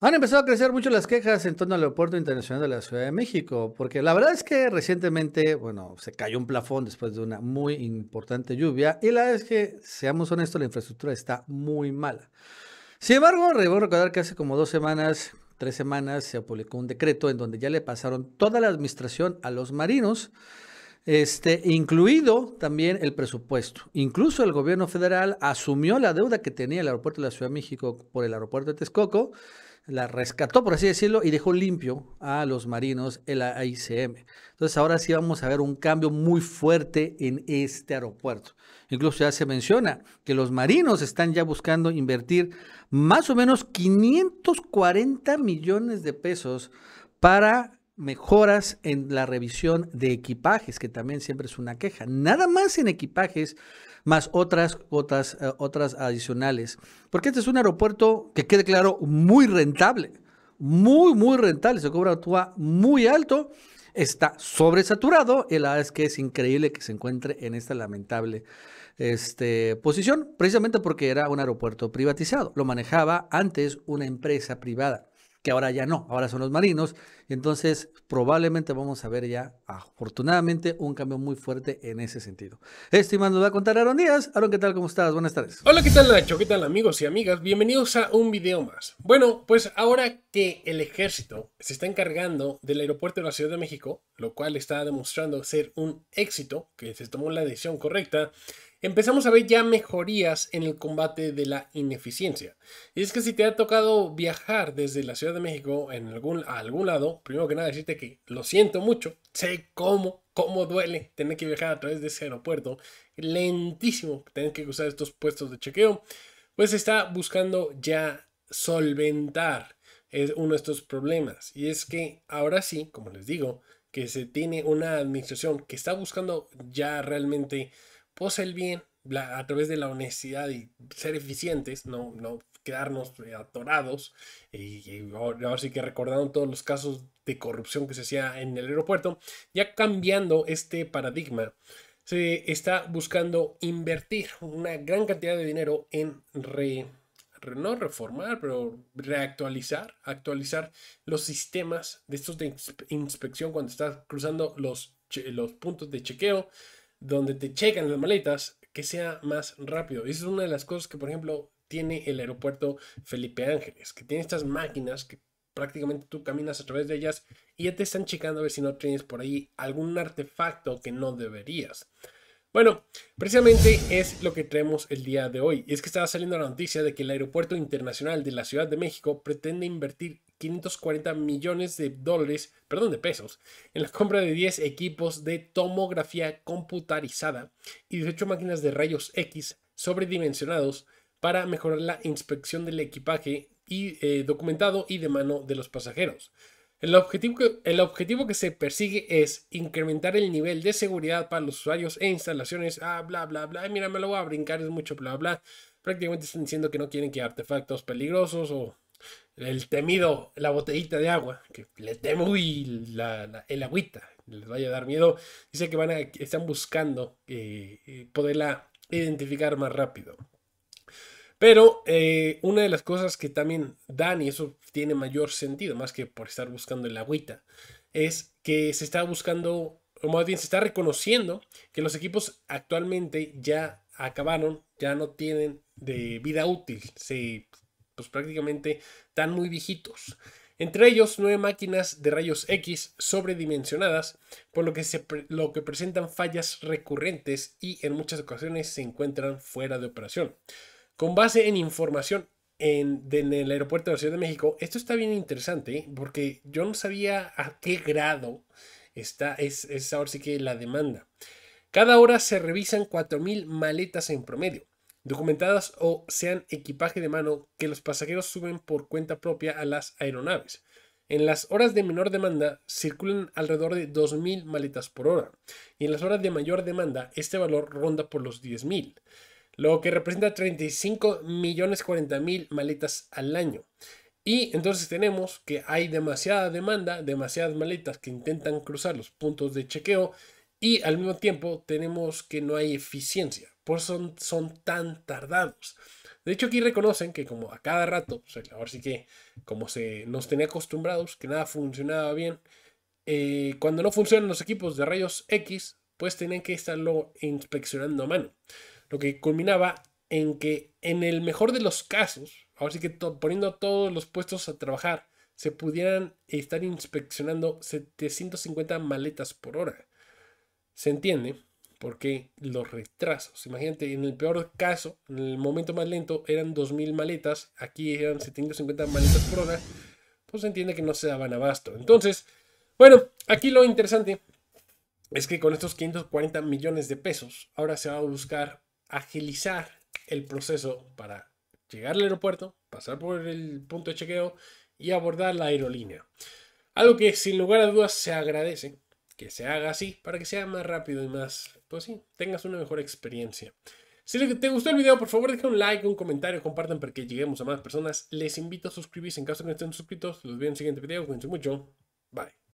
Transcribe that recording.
Han empezado a crecer mucho las quejas en torno al Aeropuerto Internacional de la Ciudad de México, porque la verdad es que recientemente, bueno, se cayó un plafón después de una muy importante lluvia y la verdad es que, seamos honestos, la infraestructura está muy mala. Sin embargo, debo recordar que hace como dos semanas, tres semanas, se publicó un decreto en donde ya le pasaron toda la administración a los marinos, este, incluido también el presupuesto. Incluso el gobierno federal asumió la deuda que tenía el aeropuerto de la Ciudad de México por el aeropuerto de Texcoco la rescató, por así decirlo, y dejó limpio a los marinos el AICM. Entonces ahora sí vamos a ver un cambio muy fuerte en este aeropuerto. Incluso ya se menciona que los marinos están ya buscando invertir más o menos 540 millones de pesos para mejoras en la revisión de equipajes, que también siempre es una queja. Nada más en equipajes, más otras, otras, eh, otras adicionales. Porque este es un aeropuerto que quede claro, muy rentable. Muy, muy rentable. Se cobra actúa muy alto. Está sobresaturado y la verdad es que es increíble que se encuentre en esta lamentable este, posición, precisamente porque era un aeropuerto privatizado. Lo manejaba antes una empresa privada que ahora ya no, ahora son los marinos. Entonces, probablemente vamos a ver ya, afortunadamente, un cambio muy fuerte en ese sentido. estimando más nos va a contar Aaron Díaz. Aaron, ¿qué tal? ¿Cómo estás? Buenas tardes. Hola, ¿qué tal Nacho? ¿Qué tal amigos y amigas? Bienvenidos a un video más. Bueno, pues ahora que el ejército se está encargando del aeropuerto de la Ciudad de México, lo cual está demostrando ser un éxito, que se tomó la decisión correcta, empezamos a ver ya mejorías en el combate de la ineficiencia. Y es que si te ha tocado viajar desde la Ciudad de México en algún, a algún lado, primero que nada decirte que lo siento mucho, sé cómo, cómo duele tener que viajar a través de ese aeropuerto, lentísimo tener que usar estos puestos de chequeo, pues está buscando ya solventar eh, uno de estos problemas. Y es que ahora sí, como les digo, que se tiene una administración que está buscando ya realmente posee el bien a través de la honestidad y ser eficientes, no, no quedarnos eh, atorados. Y, ahora sí que recordando todos los casos de corrupción que se hacía en el aeropuerto, ya cambiando este paradigma, se está buscando invertir una gran cantidad de dinero en re, no reformar, pero reactualizar, actualizar los sistemas de estos de inspección cuando estás cruzando los, los puntos de chequeo donde te checan las maletas, que sea más rápido. esa es una de las cosas que, por ejemplo, tiene el aeropuerto Felipe Ángeles, que tiene estas máquinas que prácticamente tú caminas a través de ellas y ya te están checando a ver si no tienes por ahí algún artefacto que no deberías. Bueno, precisamente es lo que traemos el día de hoy. es que estaba saliendo la noticia de que el Aeropuerto Internacional de la Ciudad de México pretende invertir 540 millones de dólares, perdón, de pesos, en la compra de 10 equipos de tomografía computarizada y 18 máquinas de rayos X sobredimensionados para mejorar la inspección del equipaje y, eh, documentado y de mano de los pasajeros. El objetivo, que, el objetivo, que, se persigue es incrementar el nivel de seguridad para los usuarios e instalaciones. Ah, bla, bla, bla. mira, me lo voy a brincar, es mucho, bla, bla. Prácticamente están diciendo que no quieren que artefactos peligrosos o el temido, la botellita de agua, que le temo y la, el agüita, les vaya a dar miedo, dice que van a, están buscando eh, eh, poderla identificar más rápido. Pero eh, una de las cosas que también dan, y eso tiene mayor sentido, más que por estar buscando el agüita, es que se está buscando, o más bien se está reconociendo que los equipos actualmente ya acabaron, ya no tienen de vida útil, se pues prácticamente tan muy viejitos. Entre ellos, nueve máquinas de rayos X sobredimensionadas, por lo que, se lo que presentan fallas recurrentes y en muchas ocasiones se encuentran fuera de operación. Con base en información en, el aeropuerto de la Ciudad de México, esto está bien interesante ¿eh? porque yo no sabía a qué grado está, es, es ahora sí que la demanda. Cada hora se revisan 4.000 maletas en promedio documentadas o sean equipaje de mano que los pasajeros suben por cuenta propia a las aeronaves. En las horas de menor demanda circulan alrededor de 2.000 maletas por hora y en las horas de mayor demanda este valor ronda por los 10.000, lo que representa 35.040.000 maletas al año. Y entonces tenemos que hay demasiada demanda, demasiadas maletas que intentan cruzar los puntos de chequeo y al mismo tiempo tenemos que no hay eficiencia, por eso son, son tan tardados. De hecho aquí reconocen que como a cada rato, ahora sí que como se nos tenía acostumbrados, que nada funcionaba bien, eh, cuando no funcionan los equipos de rayos X, pues tenían que estarlo inspeccionando a mano. Lo que culminaba en que en el mejor de los casos, ahora sí que poniendo todos los puestos a trabajar, se pudieran estar inspeccionando 750 maletas por hora se entiende por qué los retrasos. Imagínate, en el peor caso, en el momento más lento, eran 2.000 maletas, aquí eran 750 maletas por hora, pues se entiende que no se daban abasto. Entonces, bueno, aquí lo interesante es que con estos 540 millones de pesos, ahora se va a buscar agilizar el proceso para llegar al aeropuerto, pasar por el punto de chequeo y abordar la aerolínea. Algo que sin lugar a dudas se agradece, que se haga así, para que sea más rápido y más, pues sí, tengas una mejor experiencia. Si te gustó el video, por favor, deja un like, un comentario, compartan para que lleguemos a más personas. Les invito a suscribirse en caso de no estén suscritos. Los veo en el siguiente video. Cuídense mucho. Bye.